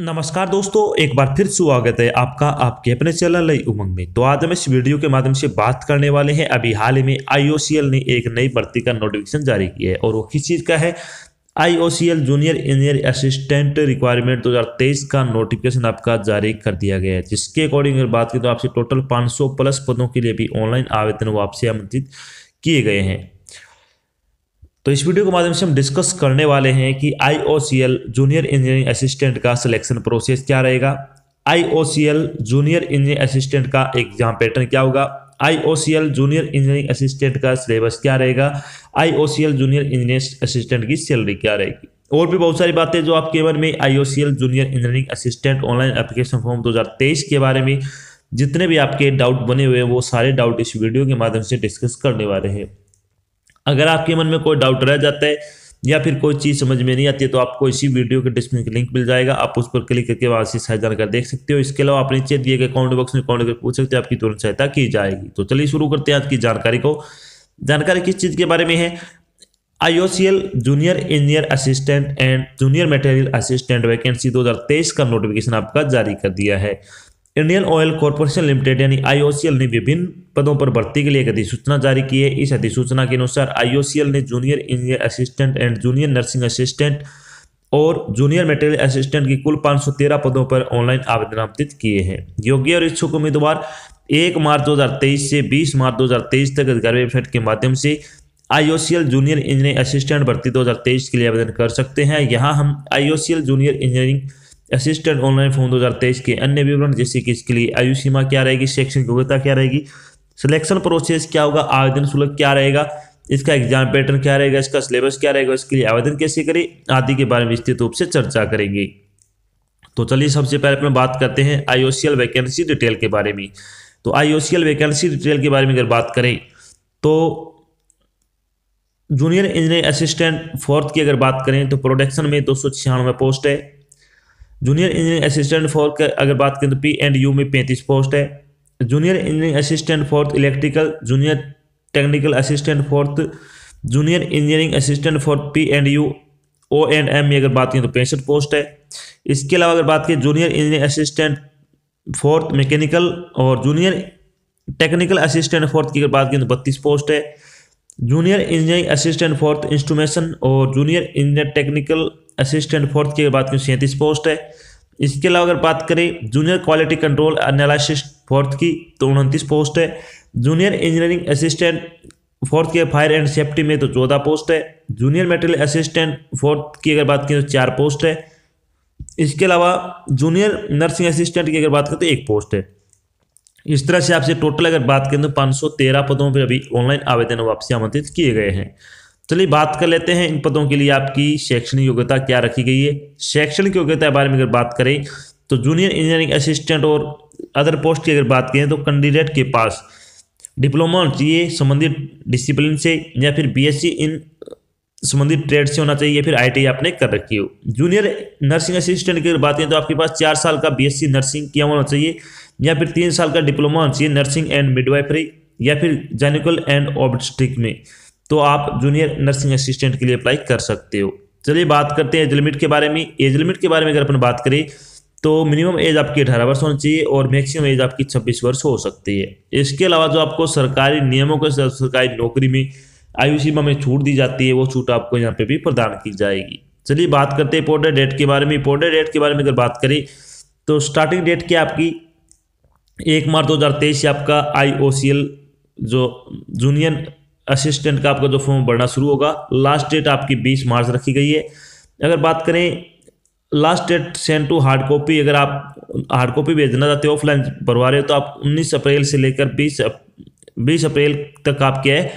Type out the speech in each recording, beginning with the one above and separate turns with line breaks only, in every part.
नमस्कार दोस्तों एक बार फिर स्वागत है आपका आपके अपने चैनल उमंग में तो आज हम इस वीडियो के माध्यम से बात करने वाले हैं अभी हाल ही में आई ने एक नई भर्ती का नोटिफिकेशन जारी किया है और वो किस चीज़ का है I junior engineer assistant requirement 2023 का नोटिफिकेशन आपका जारी कर दिया गया है जिसके अकॉर्डिंग अगर बात करें तो आपसे टोटल पाँच प्लस पदों के लिए भी ऑनलाइन आवेदन वापसी आमंत्रित किए गए हैं तो इस वीडियो के माध्यम से हम डिस्कस करने वाले हैं कि आई जूनियर इंजीनियरिंग असिस्टेंट का सिलेक्शन प्रोसेस क्या रहेगा आई जूनियर इंजीनियरिंग असिस्टेंट का एग्जाम पैटर्न क्या होगा आई जूनियर इंजीनियरिंग असिस्टेंट का सिलेबस क्या रहेगा आई जूनियर इंजीनियर असिस्टेंट की सैलरी क्या रहेगी और भी बहुत सारी बातें जो आपके केवल में I junior engineering assistant online application form दो के बारे में जितने भी आपके डाउट बने हुए हैं वो सारे डाउट इस वीडियो के माध्यम से डिस्कस करने वाले हैं अगर आपके मन में कोई डाउट रह जाता है या फिर कोई चीज़ समझ में नहीं आती है तो आपको इसी वीडियो के डिस्क्रिप्शन लिंक मिल जाएगा आप उस पर क्लिक करके वहाँ से सहायता कर देख सकते हो इसके अलावा आप नीचे दिए गए कमेंट बॉक्स में कमेंट करके पूछ सकते हो आपकी तुरंत सहायता की जाएगी तो चलिए शुरू करते हैं आज की जानकारी को जानकारी किस चीज़ के बारे में है IOCL junior engineer assistant and junior material assistant vacancy दो का नोटिफिकेशन आपका जारी कर दिया है इंडियन ऑयल कॉरपोरेशन लिमिटेड यानी आईओसीएल ने विभिन्न पदों पर भर्ती के लिए एक अधिसूचना जारी की है इस अधिसूचना के अनुसार आईओसीएल ने junior engineer assistant and junior nursing assistant और जूनियर मेटेरियल असिस्टेंट की कुल 513 पदों पर ऑनलाइन आवेदन आमंत्रित किए हैं योग्य और इच्छुक उम्मीदवार एक मार्च दो से बीस मार्च दो तक अधिकारी वेबसाइट के माध्यम से आईओसीएल जूनियर इंजीनियरिंग असिस्टेंट भर्ती दो के लिए आवेदन कर सकते हैं यहाँ हम IOCL junior engineering assistant online form 2023 के अन्य विवरण जैसे कि इसके लिए आयु सीमा क्या रहेगी शैक्षणिक योग्यता क्या रहेगी सिलेक्शन प्रोसेस क्या होगा आवेदन शुल्क क्या रहेगा इसका एग्जाम पैटर्न क्या रहेगा इसका सिलेबस क्या रहेगा इसके लिए आवेदन कैसे करें आदि के बारे में विस्तृत रूप से चर्चा करेंगे तो चलिए सबसे पहले अपने बात करते हैं आईओसीएल वैकेंसी डिटेल के बारे में तो आईओसीएल वैकेंसी डिटेल के बारे में अगर बात करें तो जूनियर इंजीनियर असिस्टेंट फोर्थ की अगर बात करें तो प्रोडक्शन में दो पोस्ट है जूनियर इंजीनियरिंग असिस्टेंट फॉर अगर बात करें तो पी एंड यू में पैंतीस पोस्ट है junior engineering assistant fourth electrical junior technical assistant fourth junior engineering assistant for P and U O and M में अगर बात करें तो पैंसठ पोस्ट है इसके अलावा अगर बात करें junior engineering assistant fourth mechanical और जूनियर टेक्निकल असिस्टेंट फोर्थ की अगर बात करें तो बत्तीस पोस्ट है junior engineering assistant fourth instrumentation और junior engineer technical assistant fourth की बात करें सैंतीस पोस्ट है इसके अलावा अगर बात करें junior quality control analysis fourth की तो उनतीस पोस्ट है जूनियर इंजीनियरिंग असिस्टेंट फोर्थ के फायर एंड सेफ्टी में तो चौदह पोस्ट है जूनियर मेटेरियल असिस्टेंट फोर्थ की अगर बात करें तो चार पोस्ट है इसके अलावा जूनियर नर्सिंग असिस्टेंट की अगर बात करें तो एक पोस्ट है इस तरह से आपसे टोटल अगर बात करें तो पाँच पदों पर अभी ऑनलाइन आवेदन वापसी आमंत्रित किए गए हैं चलिए बात कर लेते हैं इन पदों के लिए आपकी शैक्षणिक योग्यता क्या रखी गई है शैक्षणिक योग्यता के बारे में अगर बात करें तो जूनियर इंजीनियरिंग असिस्टेंट और अदर पोस्ट की अगर बात करें तो कैंडिडेट के पास डिप्लोमा चाहिए संबंधित डिसिप्लिन से या फिर बीएससी इन संबंधित ट्रेड से होना चाहिए या फिर आईटीआई आपने कर रखी हो जूनियर नर्सिंग असिस्टेंट की अगर बात करें तो आपके पास चार साल का बीएससी नर्सिंग किया होना चाहिए या फिर तीन साल का डिप्लोमा होना चाहिए नर्सिंग एंड मिडवाइफरी या फिर जैनिकल एंड ऑब्स्ट्रिक में तो आप जूनियर नर्सिंग असिस्टेंट के लिए अप्लाई कर सकते हो चलिए बात करते हैं एज लिमिट के बारे में एज लिमिट के बारे में अगर अपन बात करें तो मिनिमम एज आपकी अठारह वर्ष होनी चाहिए और मैक्सिमम एज आपकी छब्बीस वर्ष हो सकती है इसके अलावा जो आपको सरकारी नियमों के सरकारी नौकरी में आयु सीमा में छूट दी जाती है वो छूट आपको यहाँ पे भी प्रदान की जाएगी चलिए बात करते हैं पोर्टल डेट के बारे में पोर्टल डेट के बारे में अगर बात करें तो स्टार्टिंग डेट क्या आपकी एक मार्च दो हज़ार तेईस से आपका आई ओ सी एल जो जूनियर असिस्टेंट का आपका जो फॉर्म भरना शुरू होगा लास्ट डेट आपकी 20 मार्च रखी गई है अगर बात करें last date send to hard copy अगर आप हार्ड कॉपी भेजना चाहते हो ऑफलाइन भरवा रहे हो तो आप 19 अप्रैल से लेकर 20 20 अप्रैल तक आप क्या है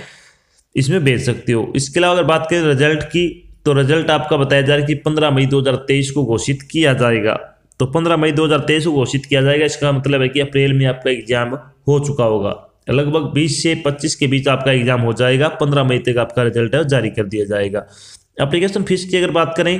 इसमें भेज सकते हो इसके अलावा अगर बात करें रिजल्ट की तो रिजल्ट आपका बताया जा रहा है कि पंद्रह मई तेईस को घोषित किया जाएगा तो पंद्रह मई तेईस को घोषित किया जाएगा इसका मतलब है कि अप्रैल में आपका एग्जाम हो चुका होगा लगभग 20 से 25 के बीच आपका एग्जाम हो जाएगा 15 मई तक आपका रिजल्ट है जारी कर दिया जाएगा एप्लीकेशन फीस की अगर बात करें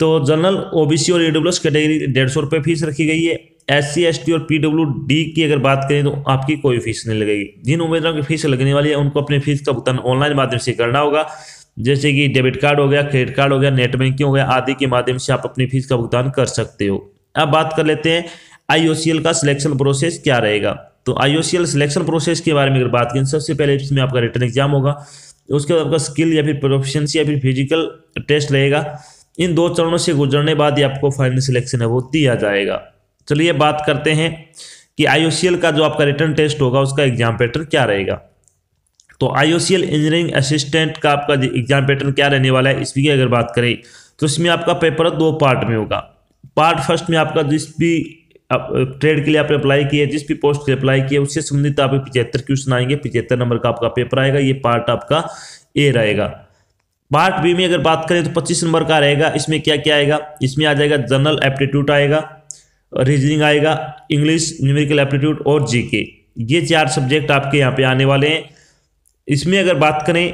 तो जनरल ओबीसी और ईडब्ल्यूएस कैटेगरी डेढ़ सौ रुपये फीस रखी गई है एस सी एस टी और पी डब्ल्यू डी की अगर बात करें तो आपकी कोई फीस नहीं लगेगी जिन उम्मीदवारों की फीस लगने वाली है उनको अपनी फीस का भुगतान ऑनलाइन माध्यम से करना होगा जैसे कि डेबिट कार्ड हो गया क्रेडिट कार्ड हो गया नेट बैंकिंग हो गया आदि के माध्यम से आप अपनी फीस का भुगतान कर सकते हो अब बात कर लेते हैं आईओसीएल का सिलेक्शन प्रोसेस क्या रहेगा तो आईओसीएल सिलेक्शन प्रोसेस के बारे में अगर बात करें सबसे पहले इसमें आपका रिटर्न एग्जाम होगा उसके बाद आपका स्किल या फिर प्रोफिशंसी या फिर फिजिकल टेस्ट रहेगा इन दो चरणों से गुजरने बाद ही आपको फाइनल सिलेक्शन है वो दिया जाएगा चलिए बात करते हैं कि आई का जो आपका रिटर्न टेस्ट होगा उसका एग्जाम पैटर्न क्या रहेगा तो आई इंजीनियरिंग असिस्टेंट का आपका एग्जाम पैटर्न क्या रहने वाला है इसकी अगर बात करें तो इसमें आपका पेपर दो पार्ट में होगा पार्ट फर्स्ट में आपका जिस भी ट्रेड के लिए आपने अप्लाई किया जिस भी पोस्ट के लिए अप्लाई किया उससे संबंधित आपके पिछहत्तर क्वेश्चन आएंगे पिछहत्तर नंबर का आपका पेपर आएगा ये पार्ट आपका ए रहेगा पार्ट बी में अगर बात करें तो पच्चीस नंबर का रहेगा इसमें क्या क्या आएगा इसमें आ जाएगा जनरल एप्टीट्यूड आएगा रीजनिंग आएगा इंग्लिश न्यूमेरिकल एप्टीट्यूड और जीके ये चार सब्जेक्ट आपके यहाँ पे आने वाले हैं इसमें अगर बात करें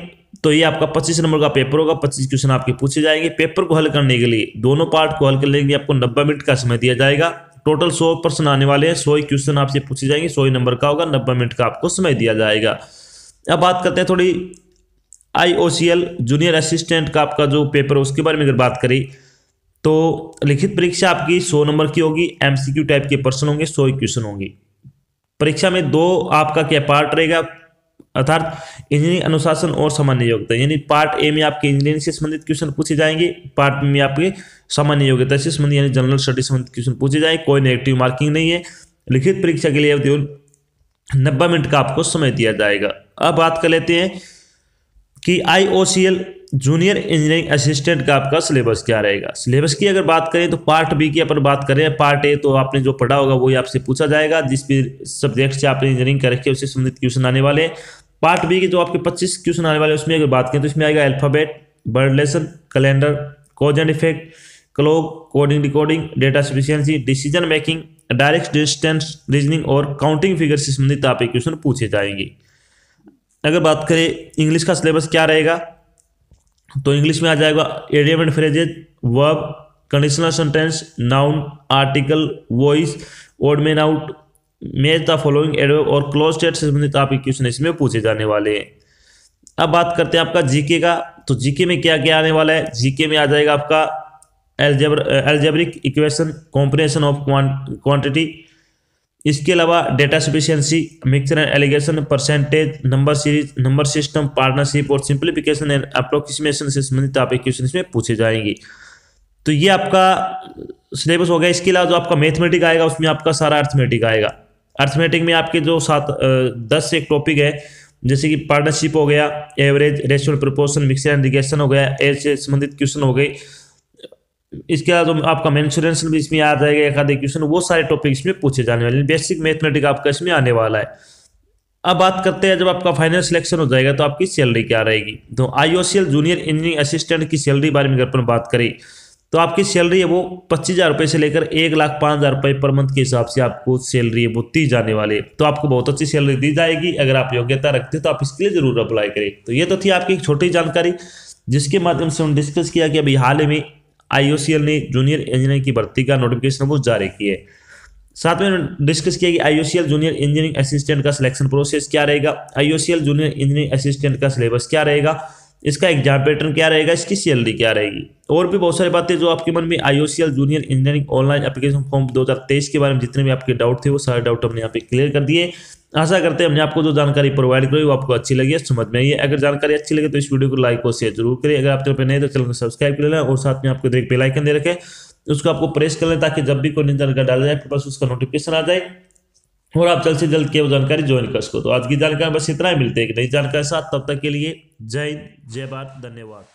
तो ये आपका 25 नंबर का पेपर होगा 25 क्वेश्चन आपके पूछे जाएंगे पेपर को हल करने के लिए दोनों पार्ट को हल करने के लिए आपको 90 मिनट का समय दिया जाएगा टोटल सौ प्रश्न आने वाले हैं सौ ही क्वेश्चन आपसे पूछे जाएंगे सौ नंबर का होगा नब्बे मिनट का आपको समय दिया जाएगा अब बात करते हैं थोड़ी आईओसीएल जूनियर असिस्टेंट का आपका जो पेपर उसके बारे में अगर बात करें तो लिखित परीक्षा आपकी सौ नंबर की होगी एमसीक्यू टाइप के प्रश्न होंगे सौ क्वेश्चन होंगे परीक्षा में दो आपका क्या पार्ट रहेगा अर्थात इंजीनियरिंग अनुशासन और सामान्य योग्यता यानी पार्ट ए में आपके इंजीनियरिंग से संबंधित क्वेश्चन पूछे जाएंगे पार्ट में आपके सामान्य योग्यता से संबंधित यानी जनरल स्टडी संबंधित क्वेश्चन पूछे जाएंगे कोई नेगेटिव मार्किंग नहीं है लिखित परीक्षा के लिए अवधि नब्बे मिनट का आपको समय दिया जाएगा अब बात कर लेते हैं कि आई जूनियर इंजीनियरिंग असिस्टेंट का आपका सिलेबस क्या रहेगा सिलेबस की अगर बात करें तो पार्ट बी की अपन बात करें पार्ट ए तो आपने जो पढ़ा होगा वही आपसे पूछा जाएगा जिस भी सब्जेक्ट से आपने इंजीनियरिंग करके उससे संबंधित क्वेश्चन आने वाले पार्ट बी के जो आपके 25 क्वेश्चन आने वाले हैं उसमें अगर बात करें तो इसमें आएगा alphabet bird lesson calendar cause and effect clock coding recording data sufficiency decision making direct distance reasoning और काउंटिंग फिगर से संबंधित आपके क्वेश्चन पूछे जाएंगे अगर बात करें इंग्लिश का सिलेबस क्या रहेगा तो इंग्लिश में आ जाएगा idiom and phrases verb conditional sentence noun article voice odd man out match the following एडव और क्लोज टेट से संबंधित आपके क्वेश्चन इसमें पूछे जाने वाले हैं अब बात करते हैं आपका जीके का तो जीके में क्या क्या आने वाला है जीके में आ जाएगा आपका algebra algebraic equation comprehension of quantity इसके अलावा data sufficiency mixture and alligation percentage number series number system partnership और सिंप्लीफिकेशन एंड अप्रोक्सीमेशन से संबंधित आपके क्वेश्चन इसमें पूछे जाएंगे तो ये आपका सिलेबस हो गया इसके अलावा जो आपका मैथमेटिक आएगा उसमें आपका सारा अर्थमेटिक आएगा अर्थमेटिक में आपके जो सात दस एक टॉपिक है जैसे कि पार्टनरशिप हो गया average rational proportion mixture and alligation हो गया एज से संबंधित क्वेश्चन हो गए इसके बाद जो आपका मेंसुरेशन भी इसमें याद रहेगा एक आधे क्वेश्चन वो सारे टॉपिक इसमें पूछे जाने वाले हैं बेसिक मैथमेटिक आपका इसमें आने वाला है अब बात करते हैं जब आपका फाइनल सिलेक्शन हो जाएगा तो आपकी सैलरी क्या रहेगी तो आईओसीएल जूनियर इंजीनियरिंग असिस्टेंट की सैलरी बारे में अगर अपन बात करें तो आपकी सैलरी है वो पच्चीस हज़ार रुपये से लेकर एक लाख पाँच हज़ार रुपये पर मंथ के हिसाब से आपको सैलरी है वो दी जाने वाली है तो आपको बहुत अच्छी सैलरी दी जाएगी अगर आप योग्यता रखते हो तो आप इसके लिए ज़रूर अप्लाई करें तो ये तो थी आपकी एक छोटी जानकारी जिसके माध्यम से हम डिस्कस किया कि अभी हाल ही में आई ने जूनियर इंजीनियर की भर्ती का नोटिफिकेशन वो जारी की है साथ में डिस्कस किया कि आईओसीएल जूनियर इंजीनियरिंग असिस्टेंट का सिलेक्शन प्रोसेस क्या रहेगा आई जूनियर इंजीनियरिंग असिस्टेंट का सिलेबस क्या रहेगा इसका एग्जाम पैटर्न क्या रहेगा इसकी सैलरी क्या रहेगी और भी बहुत सारी बातें जो आपके मन में IOCL junior engineering online application form 2023 के बारे में जितने भी आपके डाउट थे वो सारे डाउट हमने यहाँ पे क्लियर कर दिए आशा करते हैं हमने आपको जो जानकारी प्रोवाइड करी वो आपको अच्छी लगी है समझ में आई है अगर जानकारी अच्छी लगे तो इस वीडियो को लाइक और शेयर जरूर करें अगर आप चैनल पर नए तो चैनल को सब्सक्राइब कर लेना और साथ में आपको देख बेलाइकन दे रखें उसको आपको प्रेस कर लें ताकि जब भी कोई नई जानकारी डाला जाए आपके पास उसका नोटिफिकेशन आ जाए और आप जल्द से जल्द के जानकारी ज्वाइन कर सको तो आज की जानकारी बस इतना ही मिलते हैं कि नई जानकारी साथ तब तक के लिए जय हिंद जय भारत धन्यवाद